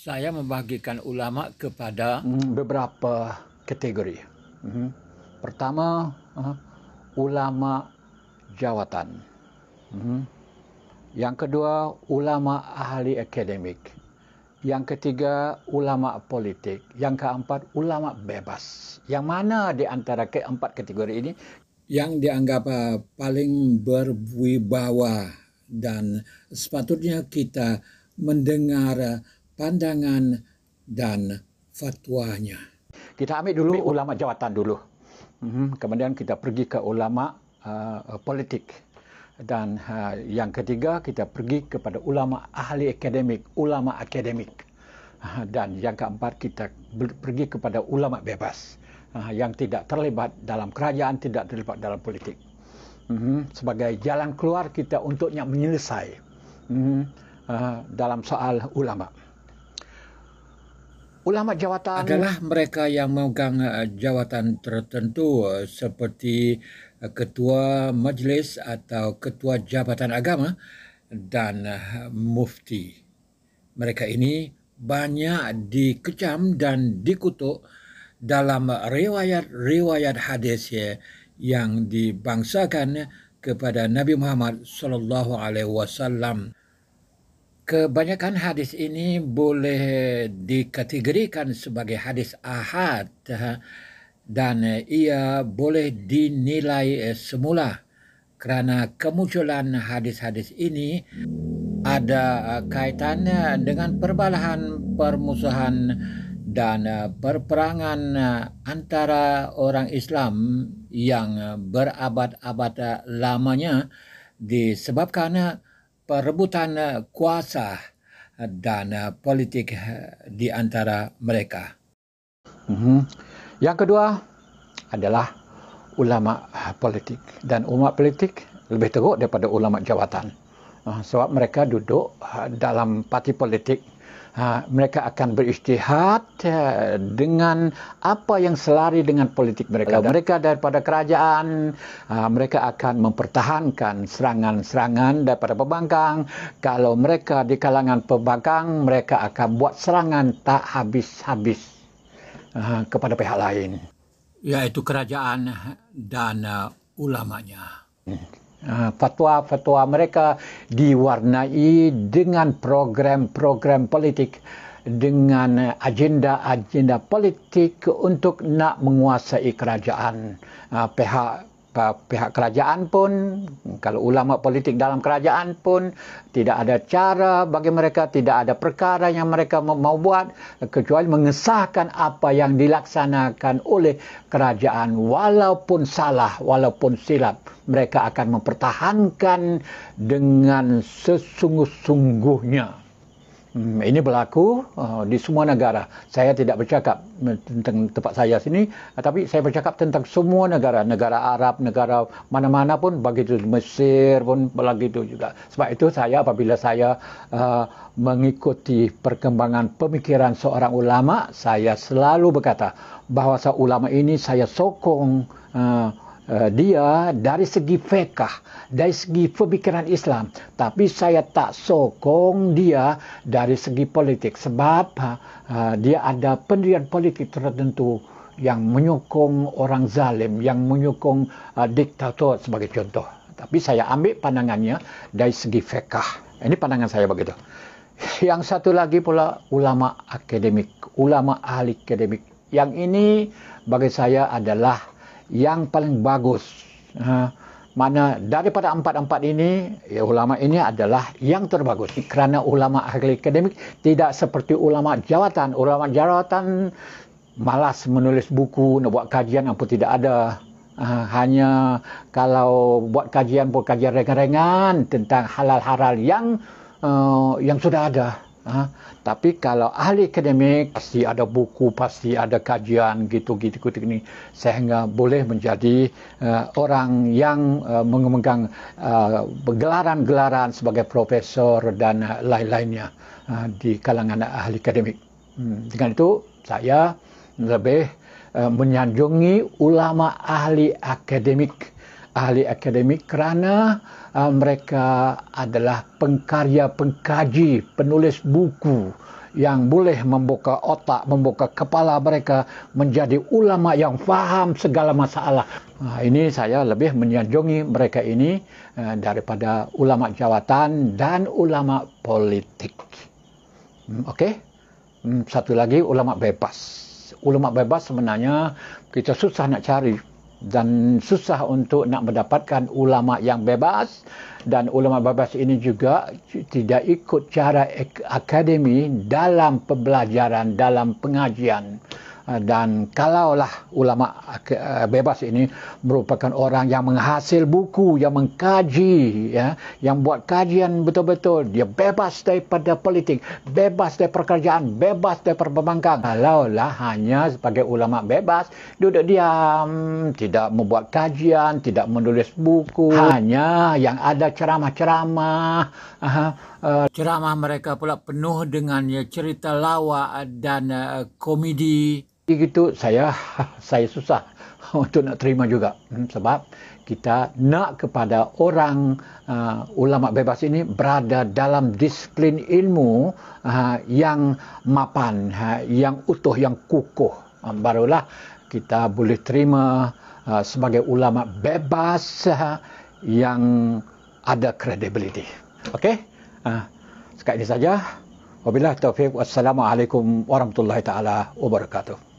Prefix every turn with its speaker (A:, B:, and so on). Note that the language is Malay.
A: saya membahagikan ulama kepada hmm, beberapa kategori. Hmm. Pertama, uh, ulama jawatan. Hmm. Yang kedua, ulama ahli akademik. Yang ketiga, ulama politik. Yang keempat, ulama bebas. Yang mana di antara keempat kategori ini yang dianggap uh, paling berwibawa dan sepatutnya kita mendengar uh, pandangan dan fatwanya. Kita ambil dulu ulama jawatan dulu. Mhm. Kemudian kita pergi ke ulama uh, politik dan uh, yang ketiga kita pergi kepada ulama ahli akademik, ulama akademik uh, dan yang keempat kita pergi kepada ulama bebas yang tidak terlibat dalam kerajaan, tidak terlibat dalam politik uh, sebagai jalan keluar kita untuknya menyelesai uh, uh, dalam soal ulama ulama jawatan adalah mereka yang memegang uh, jawatan tertentu uh, seperti uh, ketua majlis atau ketua jabatan agama dan mufti. Mereka ini banyak dikecam dan dikutuk dalam riwayat-riwayat hadis ya, yang dibangsakan kepada Nabi Muhammad sallallahu alaihi wasallam kebanyakan hadis ini boleh dikategorikan sebagai hadis ahad ha, dan eh, ia boleh dinilai eh, semula kerana kemunculan hadis-hadis ini ada eh, kaitannya dengan perbalahan permusuhan dan perperangan antara orang Islam yang berabad-abad lamanya disebabkan kerana perebutan eh, kuasa eh, dan eh, politik di antara mereka. Mm-hmm. Yang kedua adalah ulama politik dan ulama politik lebih teruk daripada ulama jawatan. Ah, sebab mereka duduk ah, dalam parti politik ha, mereka akan berisytihad ha, dengan apa yang selari dengan politik mereka. Lada. Mereka daripada kerajaan, ha, mereka akan mempertahankan serangan-serangan daripada pembangkang. Kalau mereka di kalangan pembangkang, mereka akan buat serangan tak habis-habis ha, kepada pihak lain. Iaitu kerajaan dan uh, ulamanya. Hmm. Ah, fatwa-fatwa mereka diwarnai dengan program-program politik dengan agenda-agenda politik untuk nak menguasai kerajaan uh, pihak pihak kerajaan pun, kalau ulama politik dalam kerajaan pun, tidak ada cara bagi mereka, tidak ada perkara yang mereka mau buat kecuali mengesahkan apa yang dilaksanakan oleh kerajaan. Walaupun salah, walaupun silap, mereka akan mempertahankan dengan sesungguh-sungguhnya. Hmm, ini berlaku uh, di semua negara. Saya tidak bercakap hmm, tentang tempat saya sini, uh, tapi saya bercakap tentang semua negara, negara Arab, negara mana-mana pun Bagi begitu Mesir pun begitu juga. Sebab itu saya apabila saya uh, mengikuti perkembangan pemikiran seorang ulama, saya selalu berkata bahawa seorang ulama ini saya sokong uh, Eh, dia dari segi fekah, dari segi pemikiran Islam. Tapi saya tak sokong dia dari segi politik. Sebab uh, dia ada pendirian politik tertentu yang menyokong orang zalim, yang menyokong uh, diktator sebagai contoh. Tapi saya ambil pandangannya dari segi fekah. Ini pandangan saya begitu. Yang satu lagi pula ulama akademik, ulama ahli akademik. Yang ini bagi saya adalah yang paling bagus. Ha, mana daripada empat-empat ini, ya, ulama ini adalah yang terbagus. Kerana ulama ahli akademik tidak seperti ulama jawatan. Ulama jawatan malas menulis buku, nak buat kajian apa tidak ada. Ha, hanya kalau buat kajian buat kajian ringan-ringan tentang halal haral yang uh, yang sudah ada. Ha? Tapi kalau ahli akademik, pasti ada buku, pasti ada kajian, gitu-gitu. gitu ini Sehingga boleh menjadi uh, orang yang uh, eh, mengemegang uh, eh, gelaran-gelaran sebagai profesor dan lain-lainnya uh, di kalangan ahli akademik. Hmm. Dengan itu, saya lebih uh, menyanjungi ulama ahli akademik ahli akademik kerana uh, mereka adalah pengkarya, pengkaji, penulis buku yang boleh membuka otak, membuka kepala mereka menjadi ulama yang faham segala masalah. Uh, ini saya lebih menyanjungi mereka ini uh, daripada ulama jawatan dan ulama politik. Hmm, Okey, hmm, satu lagi ulama bebas. Ulama bebas sebenarnya kita susah nak cari dan susah untuk nak mendapatkan ulama yang bebas dan ulama bebas ini juga tidak ikut cara akademi dalam pembelajaran dalam pengajian Ah, dan kalaulah ulama ah, bebas ini merupakan orang yang menghasil buku yang mengkaji ya yang buat kajian betul-betul dia bebas daripada politik bebas dari pekerjaan bebas dari perbangkang kalaulah hanya sebagai ulama bebas duduk diam tidak membuat kajian tidak menulis buku hanya yang ada ceramah-ceramah Uh, ceramah mereka pula penuh dengan ya, cerita lawak dan uh, komedi gitu saya saya susah untuk nak terima juga hmm, sebab kita nak kepada orang uh, ulama bebas ini berada dalam disiplin ilmu uh, yang mapan uh, yang utuh yang kukuh uh, barulah kita boleh terima uh, sebagai ulama bebas uh, yang ada credibility okey uh, sekali ini saja wabillahi Taufiq. wassalamualaikum warahmatullahi taala wabarakatuh